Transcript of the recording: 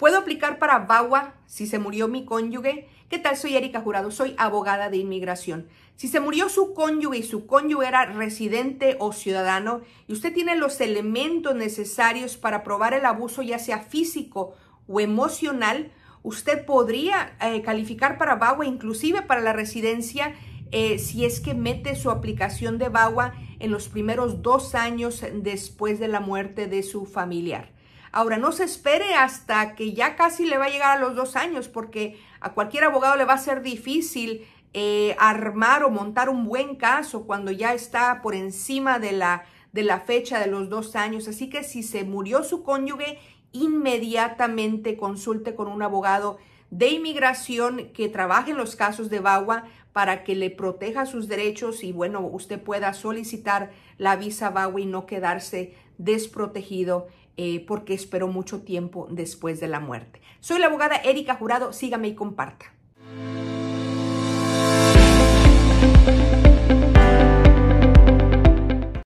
¿Puedo aplicar para VAWA si se murió mi cónyuge? ¿Qué tal? Soy Erika Jurado, soy abogada de inmigración. Si se murió su cónyuge y su cónyuge era residente o ciudadano y usted tiene los elementos necesarios para probar el abuso ya sea físico o emocional, usted podría eh, calificar para VAWA, inclusive para la residencia, eh, si es que mete su aplicación de VAWA en los primeros dos años después de la muerte de su familiar. Ahora, no se espere hasta que ya casi le va a llegar a los dos años, porque a cualquier abogado le va a ser difícil eh, armar o montar un buen caso cuando ya está por encima de la, de la fecha de los dos años. Así que si se murió su cónyuge, inmediatamente consulte con un abogado de inmigración que trabaje en los casos de VAWA para que le proteja sus derechos y bueno, usted pueda solicitar la visa VAWA y no quedarse desprotegido eh, porque esperó mucho tiempo después de la muerte. Soy la abogada Erika Jurado, sígame y comparta.